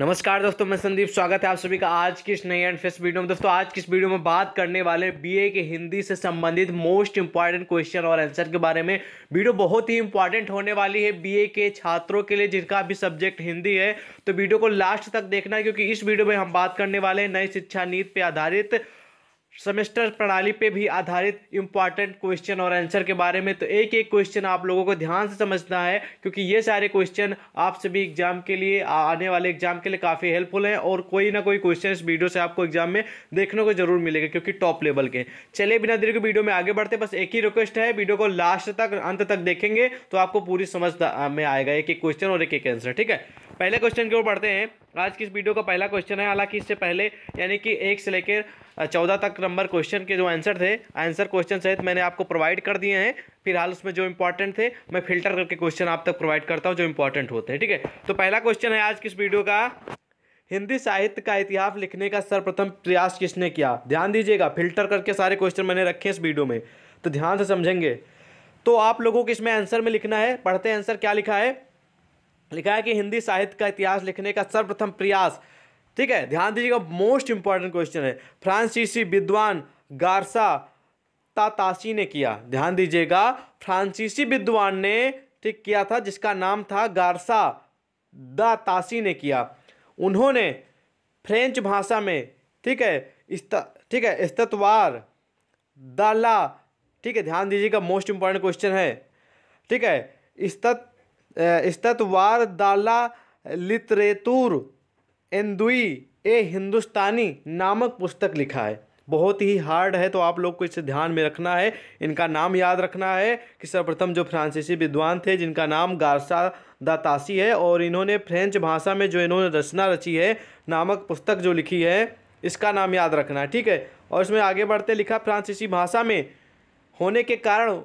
नमस्कार दोस्तों मैं संदीप स्वागत है आप सभी का आज की इस एंड फेस्ट वीडियो में दोस्तों आज की इस वीडियो में बात करने वाले बीए के हिंदी से संबंधित मोस्ट इंपॉर्टेंट क्वेश्चन और आंसर के बारे में वीडियो बहुत ही इंपॉर्टेंट होने वाली है बीए के छात्रों के लिए जिनका भी सब्जेक्ट हिंदी है तो वीडियो को लास्ट तक देखना क्योंकि इस वीडियो में हम बात करने वाले हैं नई शिक्षा नीति पर आधारित सेमेस्टर प्रणाली पे भी आधारित इंपॉर्टेंट क्वेश्चन और आंसर के बारे में तो एक एक क्वेश्चन आप लोगों को ध्यान से समझना है क्योंकि ये सारे क्वेश्चन आप सभी एग्जाम के लिए आने वाले एग्जाम के लिए काफ़ी हेल्पफुल हैं और कोई ना कोई क्वेश्चन इस वीडियो से आपको एग्जाम में देखने को जरूर मिलेगा क्योंकि टॉप लेवल के चले बिना देर के वीडियो में आगे बढ़ते बस एक ही रिक्वेस्ट है वीडियो को लास्ट तक अंत तक देखेंगे तो आपको पूरी समझ में आएगा एक एक क्वेश्चन और एक एक आंसर ठीक है पहले क्वेश्चन की ओर पढ़ते हैं आज की इस वीडियो का पहला क्वेश्चन है हालांकि इससे पहले यानी कि एक से लेकर चौदह तक नंबर क्वेश्चन के जो आंसर थे आंसर क्वेश्चन सहित मैंने आपको प्रोवाइड कर दिए हैं फिलहाल उसमें जो इंपॉर्टेंट थे मैं फिल्टर करके क्वेश्चन आप तक प्रोवाइड करता हूँ जो इंपॉर्टेंट होते हैं ठीक है तो पहला क्वेश्चन है आज किस वीडियो का हिंदी साहित्य का इतिहास लिखने का सर्वप्रथम प्रयास किसने किया ध्यान दीजिएगा फिल्टर करके सारे क्वेश्चन मैंने रखे इस वीडियो में तो ध्यान से समझेंगे तो आप लोगों को इसमें आंसर में लिखना है पढ़ते आंसर क्या लिखा है लिखा है कि हिंदी साहित्य का इतिहास लिखने का सर्वप्रथम प्रयास ठीक है ध्यान दीजिएगा मोस्ट इंपॉर्टेंट क्वेश्चन है फ्रांसीसी विद्वान गारसा तातासी ने किया ध्यान दीजिएगा फ्रांसीसी विद्वान ने ठीक किया था जिसका नाम था गारसा दातासी ने किया उन्होंने फ्रेंच भाषा में ठीक है ठीक है इस्तवार दाला ठीक है ध्यान दीजिएगा मोस्ट इंपॉर्टेंट क्वेश्चन है ठीक है स्तत इस्तवार दाला लितरेतुर एंदुई ए हिंदुस्तानी नामक पुस्तक लिखा है बहुत ही हार्ड है तो आप लोग को इसे ध्यान में रखना है इनका नाम याद रखना है कि सर्वप्रथम जो फ्रांसीसी विद्वान थे जिनका नाम गारसा दातासी है और इन्होंने फ्रेंच भाषा में जो इन्होंने रचना रची है नामक पुस्तक जो लिखी है इसका नाम याद रखना है ठीक है और इसमें आगे बढ़ते लिखा फ्रांसीसी भाषा में होने के कारण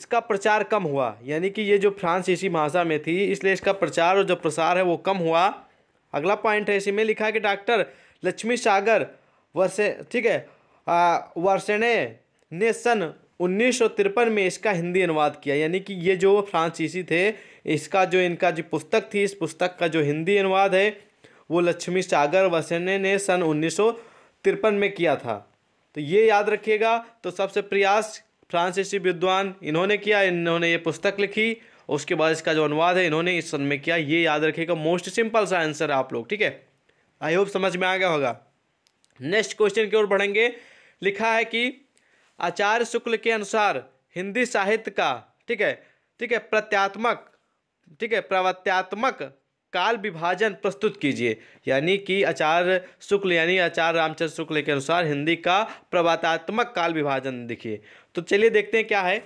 इसका प्रचार कम हुआ यानी कि ये जो फ्रांसीसी भाषा में थी इसलिए इसका प्रचार और जो प्रसार है वो कम हुआ अगला पॉइंट है इसी में लिखा है कि डॉक्टर लक्ष्मी सागर वर्से ठीक है वर्षणे ने सन उन्नीस में इसका हिंदी अनुवाद किया यानी कि ये जो फ्रांसीसी थे इसका जो इनका जो पुस्तक थी इस पुस्तक का जो हिंदी अनुवाद है वो लक्ष्मी सागर वसेने ने सन उन्नीस में किया था तो ये याद रखिएगा तो सबसे प्रयास फ्रांसीसी विद्वान इन्होंने किया इन्होंने ये पुस्तक लिखी उसके बाद इसका जो अनुवाद है इन्होंने इस में किया ये याद रखेगा मोस्ट सिंपल सा आंसर है आप लोग ठीक है आई होप समझ में आ गया होगा नेक्स्ट क्वेश्चन की ओर बढ़ेंगे लिखा है कि आचार्य शुक्ल के अनुसार हिंदी साहित्य का ठीक है ठीक है प्रत्यात्मक ठीक है प्रवत्यात्मक काल विभाजन प्रस्तुत कीजिए यानी कि आचार्य शुक्ल यानी आचार्य रामचंद्र शुक्ल के अनुसार हिंदी का प्रवातात्मक काल विभाजन दिखिए तो चलिए देखते हैं क्या है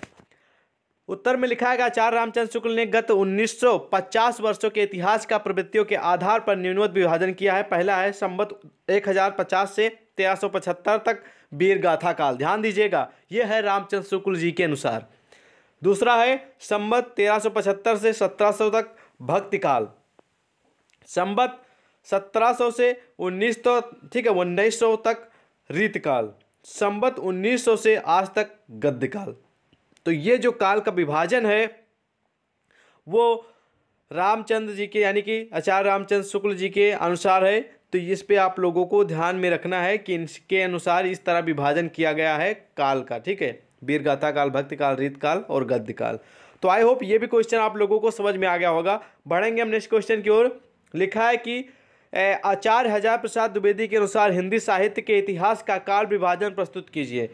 उत्तर में लिखा है आचार्य रामचंद्र शुक्ल ने गत 1950 वर्षों के इतिहास का प्रवृत्तियों के आधार पर न्यूनवत विभाजन किया है पहला है संबत 1050 से तेरह तक वीर गाथा काल ध्यान दीजिएगा यह है रामचंद्र शुक्ल जी के अनुसार दूसरा है संबत तेरह से 1700 तक भक्ति काल संबत 1700 से 1900 ठीक है उन्नीस तक रीतकाल संबत 1900 से आज तक गद्यकाल तो ये जो काल का विभाजन है वो रामचंद्र जी के यानी कि आचार्य रामचंद्र शुक्ल जी के अनुसार है तो इस पे आप लोगों को ध्यान में रखना है कि इनके अनुसार इस तरह विभाजन किया गया है काल का ठीक है वीरगाथा काल भक्ति काल रीत काल और गद्य काल तो आई होप ये भी क्वेश्चन आप लोगों को समझ में आ गया होगा बढ़ेंगे हम नेक्स्ट क्वेश्चन की ओर लिखा है कि आचार्य हजार प्रसाद द्विवेदी के अनुसार हिंदी साहित्य के इतिहास का काल विभाजन प्रस्तुत कीजिए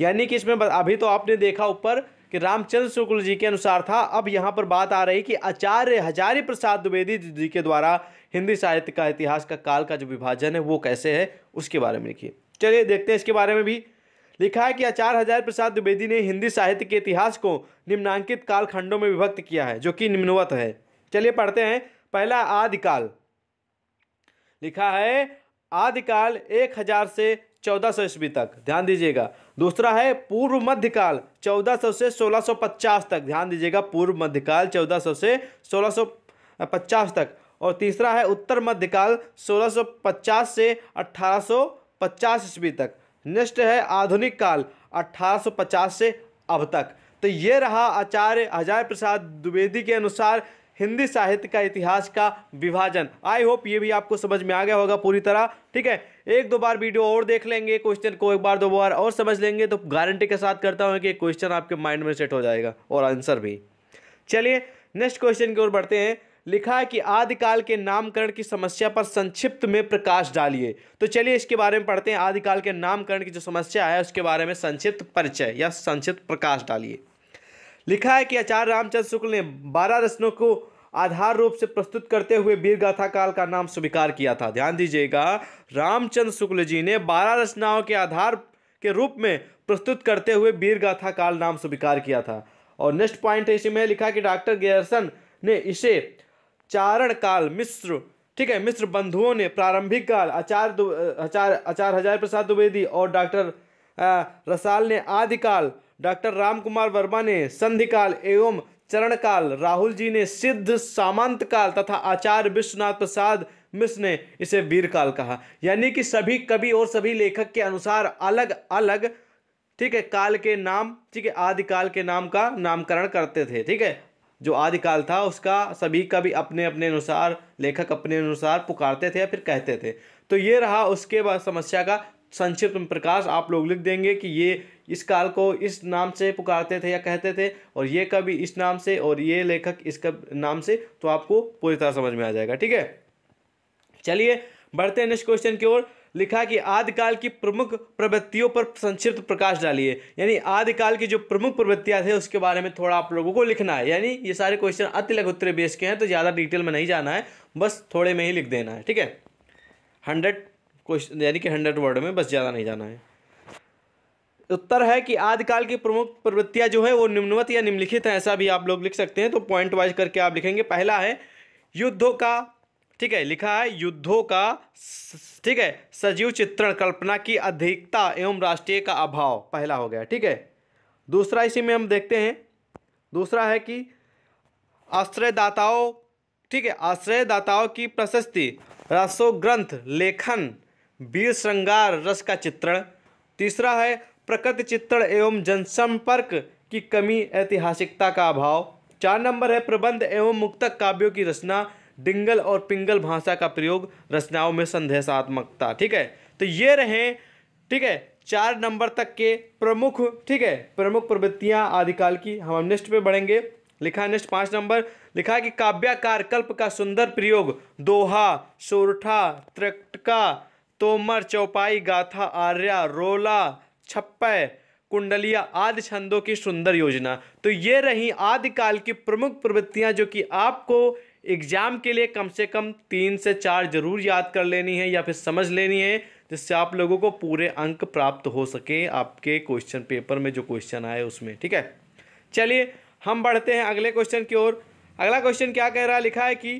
यानी कि इसमें अभी तो आपने देखा ऊपर कि रामचंद्र शुक्ल जी के अनुसार था अब यहाँ पर बात आ रही कि आचार्य हजारी प्रसाद द्विवेदी जी के द्वारा हिंदी साहित्य का इतिहास का काल का जो विभाजन है वो कैसे है उसके बारे में लिखिए चलिए देखते हैं इसके बारे में भी लिखा है कि आचार्य हजार प्रसाद द्विवेदी ने हिंदी साहित्य के इतिहास को निम्नांकित कालखंडों में विभक्त किया है जो कि निम्नवत है चलिए पढ़ते हैं पहला आदिकाल लिखा है आदिकाल एक हजार से चौदह सौ ईस्वी तक ध्यान दीजिएगा दूसरा है पूर्व मध्यकाल चौदह सौ से पचास तक ध्यान दीजिएगा पूर्व मध्यकाल चौदह सौ से सोलह सौ पचास तक और तीसरा है उत्तर मध्यकाल सोलह सौ पचास से सौ पचास ईस्वी तक नेक्स्ट है आधुनिक काल सौ पचास से अब तक तो ये रहा आचार्य अजय प्रसाद द्विवेदी के अनुसार हिंदी साहित्य का इतिहास का विभाजन आई होप ये भी आपको समझ में आ गया होगा पूरी तरह ठीक है एक दो बार वीडियो और देख लेंगे क्वेश्चन को एक बार दो बार और समझ लेंगे तो गारंटी के साथ करता हूँ कि क्वेश्चन आपके माइंड में सेट हो जाएगा और आंसर भी चलिए नेक्स्ट क्वेश्चन की ओर बढ़ते हैं लिखा है कि आदिकाल के नामकरण की समस्या पर संक्षिप्त में प्रकाश डालिए तो चलिए इसके बारे में पढ़ते हैं आदिकाल के नामकरण की जो समस्या है उसके बारे में संक्षिप्त परिचय या संक्षिप्त प्रकाश डालिए लिखा है कि आचार्य रामचंद्र शुक्ल ने बारह रचनों को आधार रूप से प्रस्तुत करते हुए वीर गाथा काल का नाम स्वीकार किया था ध्यान दीजिएगा रामचंद्र शुक्ल जी ने बारह रचनाओं के आधार के रूप में प्रस्तुत करते हुए वीर गाथा काल नाम स्वीकार किया था और नेक्स्ट पॉइंट इसी में लिखा कि डॉक्टर गेयरसन ने इसे चारण काल मिश्र ठीक है मिश्र बंधुओं ने प्रारंभिक काल आचार्य आचार्य आचार्य हजार प्रसाद द्विवेदी और डॉक्टर रसाल ने आदिकाल डॉक्टर राम कुमार वर्मा ने संधिकाल एवं चरणकाल राहुल जी ने सिद्ध सामंत काल तथा आचार्य विश्वनाथ प्रसाद मिश्र ने इसे वीर काल कहा यानी कि सभी कवि और सभी लेखक के अनुसार अलग अलग ठीक है काल के नाम ठीक है आदिकाल के नाम का नामकरण करते थे ठीक है जो आदिकाल था उसका सभी कवि अपने अपने अनुसार लेखक अपने अनुसार पुकारते थे या फिर कहते थे तो ये रहा उसके बाद समस्या का संक्षिप्त में प्रकाश आप लोग लिख देंगे कि ये इस काल को इस नाम से पुकारते थे या कहते थे और ये कवि इस नाम से और ये लेखक इसका नाम से तो आपको पूरी तरह समझ में आ जाएगा ठीक है चलिए बढ़ते हैं नेक्स्ट क्वेश्चन की ओर लिखा कि आदिकाल की प्रमुख प्रवृत्तियों पर संक्षिप्त प्रकाश डालिए यानी आदिकाल की जो प्रमुख प्रवृत्तियां थे उसके बारे में थोड़ा आप लोगों को लिखना है यानी ये सारे क्वेश्चन अति उत्तरे बेस के हैं तो ज़्यादा डिटेल में नहीं जाना है बस थोड़े में ही लिख देना है ठीक है हंड्रेड क्वेश्चन यानी कि हंड्रेड वर्ड में बस ज़्यादा नहीं जाना है उत्तर है कि आदिकाल की प्रमुख प्रवृत्तियाँ जो है वो निम्नवत या निम्नलिखित हैं ऐसा भी आप लोग लिख सकते हैं तो पॉइंट वाइज करके आप लिखेंगे पहला है युद्धों का ठीक है लिखा है युद्धों का ठीक है सजीव चित्रण कल्पना की अधिकता एवं राष्ट्रीय का अभाव पहला हो गया ठीक है दूसरा इसी में हम देखते हैं दूसरा है कि आश्रयदाताओं ठीक है आश्रयदाताओं की प्रशस्ति रसो ग्रंथ लेखन वीर श्रृंगार रस का चित्रण तीसरा है प्रकृति चित्रण एवं जनसंपर्क की कमी ऐतिहासिकता का अभाव चार नंबर है प्रबंध एवं मुक्तक काव्यों की रचना डिंगल और पिंगल भाषा का प्रयोग रचनाओं में संदेशात्मकता ठीक है तो ये रहें ठीक है चार नंबर तक के प्रमुख ठीक है प्रमुख प्रवृत्तियाँ आदिकाल की हम नेक्स्ट पे बढ़ेंगे लिखा नेक्स्ट पाँच नंबर लिखा कि काव्याकार कल्प का सुंदर प्रयोग दोहा सोरठा त्रिकटका तोमर चौपाई गाथा आर्या रोला छप्पय कुंडलिया आदि छंदों की सुंदर योजना तो ये रही आदिकाल की प्रमुख प्रवृत्तियाँ जो कि आपको एग्जाम के लिए कम से कम तीन से चार जरूर याद कर लेनी है या फिर समझ लेनी है जिससे आप लोगों को पूरे अंक प्राप्त हो सके आपके क्वेश्चन पेपर में जो क्वेश्चन आए उसमें ठीक है चलिए हम बढ़ते हैं अगले क्वेश्चन की ओर अगला क्वेश्चन क्या कह रहा है लिखा है कि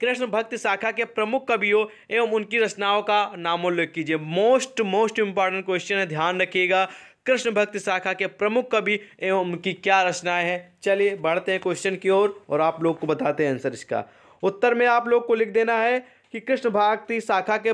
कृष्ण भक्ति शाखा के प्रमुख कवियों एवं उनकी रचनाओं का नामोल्लेख कीजिए मोस्ट मोस्ट इम्पॉर्टेंट क्वेश्चन है ध्यान रखिएगा कृष्ण भक्ति शाखा के प्रमुख कवि एवं उनकी क्या रचनाएं हैं चलिए बढ़ते हैं क्वेश्चन की ओर और, और आप लोग को बताते हैं आंसर इसका उत्तर में आप लोग को लिख देना है कि कृष्ण भक्ति शाखा के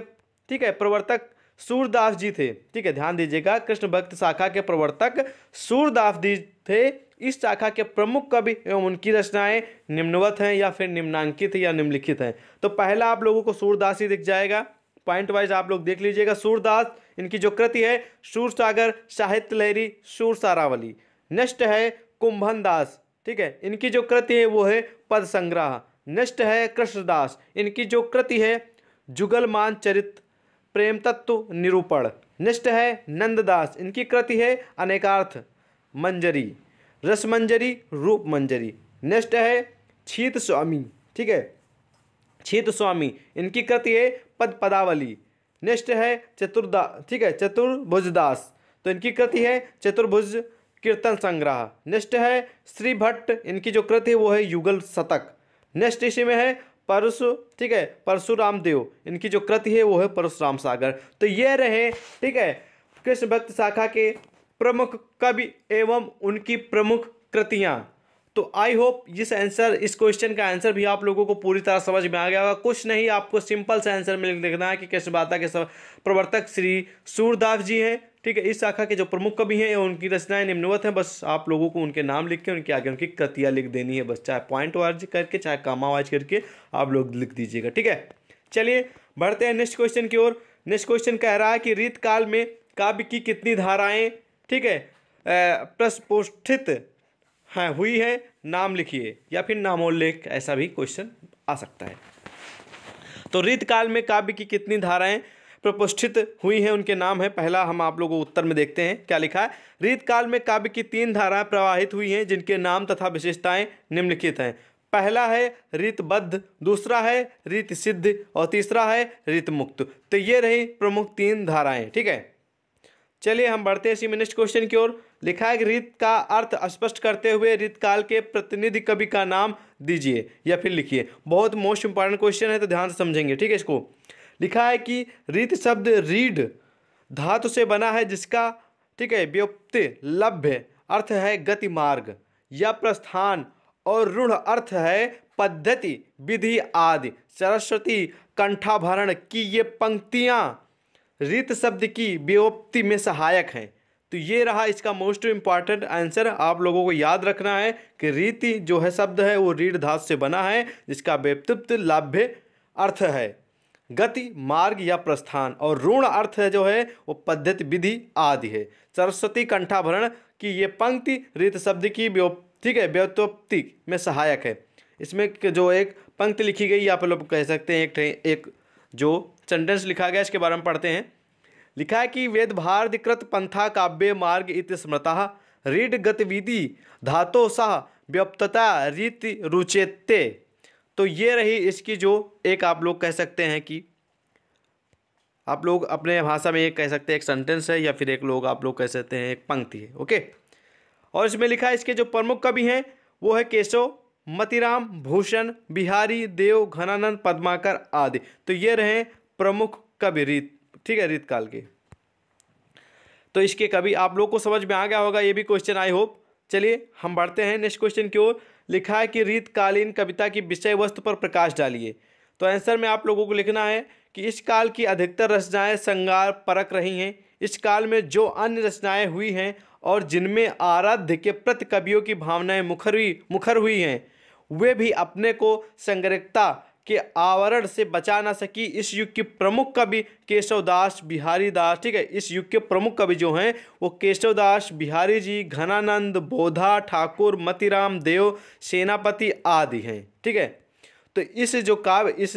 ठीक है प्रवर्तक सूरदास जी थे ठीक है ध्यान दीजिएगा कृष्ण भक्त शाखा के प्रवर्तक सूरदास जी थे इस शाखा के प्रमुख कवि एवं उनकी रचनाएं निम्नवत हैं या फिर निम्नांकित या निम्नलिखित हैं तो पहला आप लोगों को सूरदास ही दिख जाएगा पॉइंट वाइज आप लोग देख लीजिएगा सूरदास इनकी जो कृति है सूर सागर साहित्य लहरी सूर सारावली नेक्स्ट है कुंभन दास ठीक है इनकी जो कृति है वो है पद संग्रह नेक्स्ट है कृष्णदास इनकी जो कृति है जुगलमान चरित प्रेम तत्व निरूपण नेक्स्ट है नंददास इनकी कृति है अनेकार्थ मंजरी रस मंजरी रूप मंजरी नेक्स्ट है छीत स्वामी ठीक है छीत स्वामी इनकी कृति है पद पदावली नेक्स्ट है चतुर्दा ठीक है चतुर्भुजदास तो इनकी कृति है चतुर्भुज कीर्तन संग्रह नेक्स्ट है श्री भट्ट इनकी जो कृति है वो है युगल शतक नेक्स्ट इसी में है परशु ठीक है परशुराम देव इनकी जो कृति है वो है परशुराम सागर तो ये रहे ठीक है कृष्ण भक्त शाखा के प्रमुख कवि एवं उनकी प्रमुख कृतियाँ तो आई होप इस आंसर इस क्वेश्चन का आंसर भी आप लोगों को पूरी तरह समझ में आ गया होगा कुछ नहीं आपको सिंपल सा आंसर में देखना है कि कैसे बात के प्रवर्तक श्री सूरदास जी हैं ठीक है इस शाखा के जो प्रमुख कवि हैं उनकी रचनाएं निम्नवत हैं बस आप लोगों को उनके नाम लिख के उनके आगे उनकी कृतियाँ लिख देनी है बस चाहे पॉइंट वाइज करके चाहे कामा वाइज करके आप लोग लिख दीजिएगा ठीक है चलिए बढ़ते हैं नेक्स्ट क्वेश्चन की ओर नेक्स्ट क्वेश्चन कह रहा है कि रीत काल में काव्य की कितनी धाराएं ठीक है प्रस्पोष्ठित हाँ हुई है नाम लिखिए या फिर नामोल्लेख ऐसा भी क्वेश्चन आ सकता है तो रीत काल में काव्य की कितनी धाराएं प्रपुष्ठित हुई हैं उनके नाम है पहला हम आप लोगों उत्तर में देखते हैं क्या लिखा है रीत काल में काव्य की तीन धाराएं प्रवाहित हुई हैं जिनके नाम तथा विशेषताएं निम्नलिखित हैं पहला है रीतबद्ध दूसरा है रीत सिद्ध और तीसरा है रीतमुक्त मुक्त तो ये रही प्रमुख तीन धाराएं ठीक है चलिए हम बढ़ते हैं इसी नेक्स्ट क्वेश्चन की ओर लिखा है कि रित का अर्थ स्पष्ट करते हुए रित काल के प्रतिनिधि कवि का नाम दीजिए या फिर लिखिए बहुत मोस्ट इंपॉर्टेंट क्वेश्चन है तो ध्यान से समझेंगे ठीक है इसको लिखा है कि रित शब्द रीड धातु से बना है जिसका ठीक है व्युप्त लभ्य अर्थ है गति मार्ग या प्रस्थान और रूढ़ अर्थ है पद्धति विधि आदि सरस्वती कंठाभरण की ये पंक्तियाँ रित शब्द की व्योप्ति में सहायक हैं तो ये रहा इसका मोस्ट इम्पॉर्टेंट आंसर आप लोगों को याद रखना है कि रीति जो है शब्द है वो रीढ़ धात से बना है जिसका व्यक्तित्व लाभ्य अर्थ है गति मार्ग या प्रस्थान और ऋण अर्थ है जो है वो पद्धति विधि आदि है सरस्वती कंठाभरण की ये पंक्ति रीत शब्द की ठीक है व्योप्ति में सहायक है इसमें जो एक पंक्ति लिखी गई आप लोग कह सकते हैं एक एक जो सेंटेंस लिखा गया इसके बारे में पढ़ते हैं लिखा है कि वेद भारधिकृत पंथा काव्य मार्ग इति स्मृता रीड गतिविधि धातो सह व्यप्तता रीति रुचेते तो ये रही इसकी जो एक आप लोग कह सकते हैं कि आप लोग अपने भाषा में एक कह सकते हैं एक सेंटेंस है या फिर एक लोग आप लोग कह सकते हैं एक पंक्ति है ओके और इसमें लिखा है इसके जो प्रमुख कवि हैं वो है केशव मतिराम भूषण बिहारी देव घनानंद पद्माकर आदि तो ये रहे प्रमुख कवि रीत ठीक है रीत काल के तो इसके कवि आप लोग को समझ में आ गया होगा ये भी क्वेश्चन आई होप चलिए हम बढ़ते हैं नेक्स्ट क्वेश्चन की ओर लिखा है कि रीतकालीन कविता की विषय वस्तु पर प्रकाश डालिए तो आंसर में आप लोगों को लिखना है कि इस काल की अधिकतर रचनाएं श्रृंगार परक रही हैं इस काल में जो अन्य रचनाएं हुई हैं और जिनमें आराध्य के प्रति कवियों की भावनाएं मुखर हुई मुखर हुई हैं वे भी अपने को संग्रहता के आवरण से बचा ना सकी इस युग के प्रमुख कवि केशवदास बिहारी दास ठीक है इस युग के प्रमुख कवि जो हैं वो केशवदास बिहारी जी घनानंद बोधा ठाकुर मतिराम देव सेनापति आदि हैं ठीक है तो इस जो काव्य इस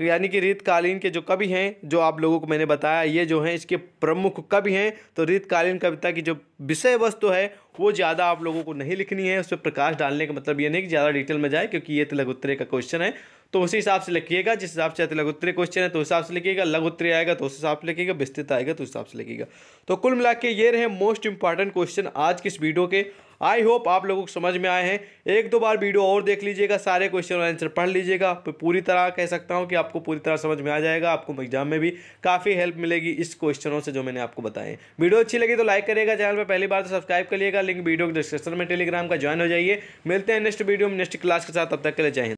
यानी कि रीतकालीन के जो कवि हैं जो आप लोगों को मैंने बताया ये जो हैं इसके प्रमुख कवि हैं तो रीतकालीन कविता की जो विषय वस्तु है वो ज़्यादा आप लोगों को नहीं लिखनी है उस पर प्रकाश डालने का मतलब ये नहीं कि ज़्यादा डिटेल में जाए क्योंकि ये तो उत्तरे का क्वेश्चन है तो उसी हिसाब से लिखिएगा जिस हिसाब से उत्तरी क्वेश्चन है तो हिसाब से लिखिएगा उत्तरी आएगा तो उस हिसाब से लिखिएगा विस्तृत आएगा तो उस हिसाब से लिखिएगा तो कुल मिला के ये रहे मोस्ट इंपॉर्टेंट क्वेश्चन आज किस वीडियो के आई होप आप लोगों को समझ में आए हैं एक दो बार वीडियो और देख लीजिएगा सारे क्वेश्चन और आंसर पढ़ लीजिएगा पूरी तरह कह सकता हूँ कि आपको पूरी तरह समझ में आ जाएगा आपको एग्जाम में भी काफ़ी हेल्प मिलेगी इस क्वेश्चनों से जो मैंने आपको बताए वीडियो अच्छी लगी तो लाइक करिएगा चैनल पर पहली बार तो सब्सक्राइब करिएगा लिंक वीडियो के डिस्क्रिप्शन में टेलीग्राम का ज्वाइन हो जाइए मिलते हैं नेक्स्ट वीडियो में नेक्स्ट क्लास के साथ अब तक के लिए चाहिए